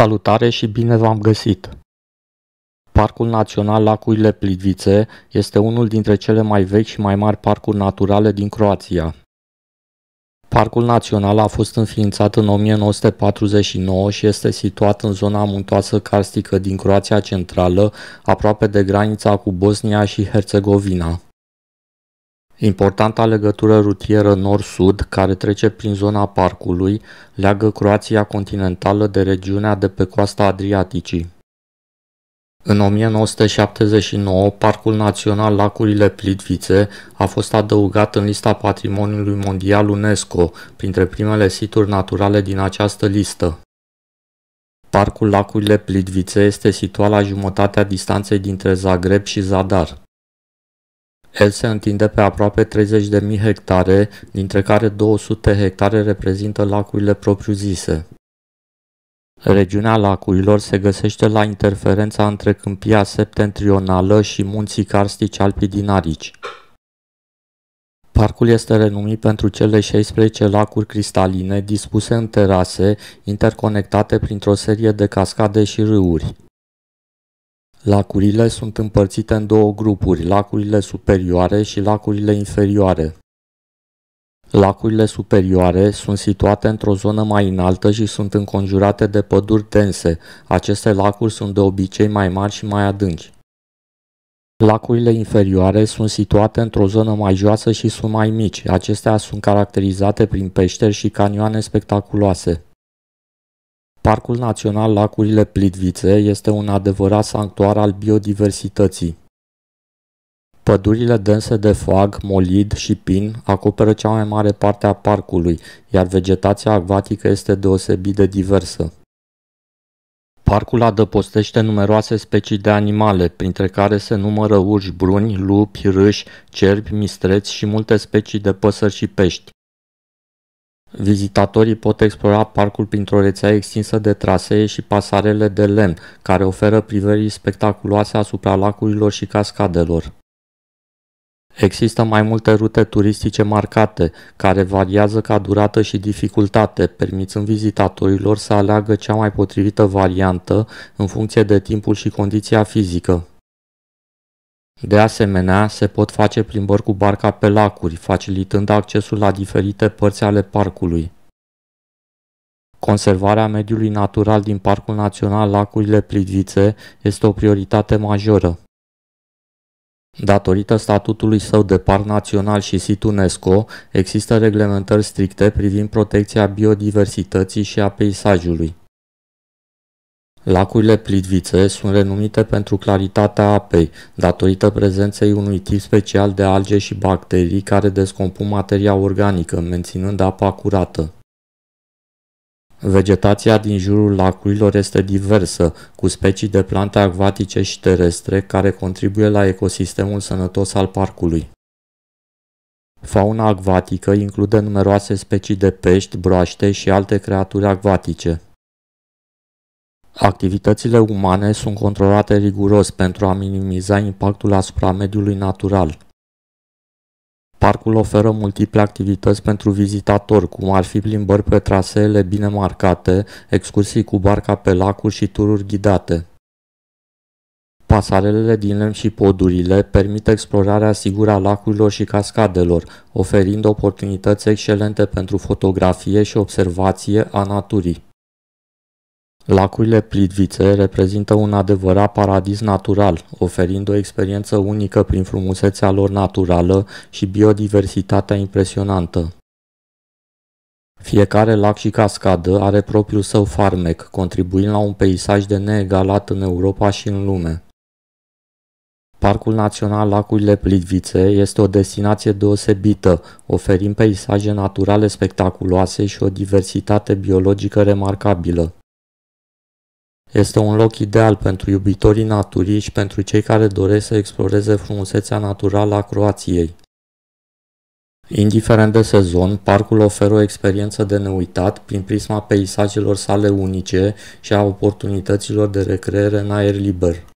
Salutare și bine v-am găsit! Parcul Național Lacurile Plitvice este unul dintre cele mai vechi și mai mari parcuri naturale din Croația. Parcul Național a fost înființat în 1949 și este situat în zona muntoasă carstică din Croația Centrală, aproape de granița cu Bosnia și Herțegovina. Importanta legătură rutieră nord-sud, care trece prin zona parcului, leagă Croația continentală de regiunea de pe coasta Adriaticii. În 1979, Parcul Național Lacurile Plitvice a fost adăugat în lista Patrimoniului Mondial UNESCO, printre primele situri naturale din această listă. Parcul Lacurile Plitvice este situat la jumătatea distanței dintre Zagreb și Zadar. El se întinde pe aproape 30.000 hectare, dintre care 200 hectare reprezintă lacurile propriu-zise. Regiunea lacurilor se găsește la interferența între câmpia septentrională și munții carstici alpidinarici. Parcul este renumit pentru cele 16 lacuri cristaline dispuse în terase, interconectate printr-o serie de cascade și râuri. Lacurile sunt împărțite în două grupuri, lacurile superioare și lacurile inferioare. Lacurile superioare sunt situate într-o zonă mai înaltă și sunt înconjurate de păduri dense. Aceste lacuri sunt de obicei mai mari și mai adânci. Lacurile inferioare sunt situate într-o zonă mai joasă și sunt mai mici. Acestea sunt caracterizate prin peșteri și canioane spectaculoase. Parcul Național Lacurile Plitvice este un adevărat sanctuar al biodiversității. Pădurile dense de fag, molid și pin acoperă cea mai mare parte a parcului, iar vegetația acvatică este deosebit de diversă. Parcul adăpostește numeroase specii de animale, printre care se numără urși bruni, lupi, râși, cerbi, mistreți și multe specii de păsări și pești. Vizitatorii pot explora parcul printr-o rețea extinsă de trasee și pasarele de lemn, care oferă priveri spectaculoase asupra lacurilor și cascadelor. Există mai multe rute turistice marcate, care variază ca durată și dificultate, permițând vizitatorilor să aleagă cea mai potrivită variantă în funcție de timpul și condiția fizică. De asemenea, se pot face plimbări cu barca pe lacuri, facilitând accesul la diferite părți ale parcului. Conservarea mediului natural din Parcul Național Lacurile Plitvițe este o prioritate majoră. Datorită statutului său de parc național și sit UNESCO, există reglementări stricte privind protecția biodiversității și a peisajului. Lacurile Plitvice sunt renumite pentru claritatea apei, datorită prezenței unui tip special de alge și bacterii care descompun materia organică, menținând apa curată. Vegetația din jurul lacurilor este diversă, cu specii de plante acvatice și terestre care contribuie la ecosistemul sănătos al parcului. Fauna acvatică include numeroase specii de pești, broaște și alte creaturi acvatice. Activitățile umane sunt controlate riguros pentru a minimiza impactul asupra mediului natural. Parcul oferă multiple activități pentru vizitatori, cum ar fi plimbări pe traseele bine marcate, excursii cu barca pe lacuri și tururi ghidate. Pasarelele din lemn și podurile permit explorarea sigură a lacurilor și cascadelor, oferind oportunități excelente pentru fotografie și observație a naturii. Lacurile Plitvice reprezintă un adevărat paradis natural, oferind o experiență unică prin frumusețea lor naturală și biodiversitatea impresionantă. Fiecare lac și cascadă are propriul său farmec, contribuind la un peisaj de neegalat în Europa și în lume. Parcul Național Lacurile Plitvice este o destinație deosebită, oferind peisaje naturale spectaculoase și o diversitate biologică remarcabilă. Este un loc ideal pentru iubitorii naturii și pentru cei care doresc să exploreze frumusețea naturală a Croației. Indiferent de sezon, parcul oferă o experiență de neuitat prin prisma peisajelor sale unice și a oportunităților de recreere în aer liber.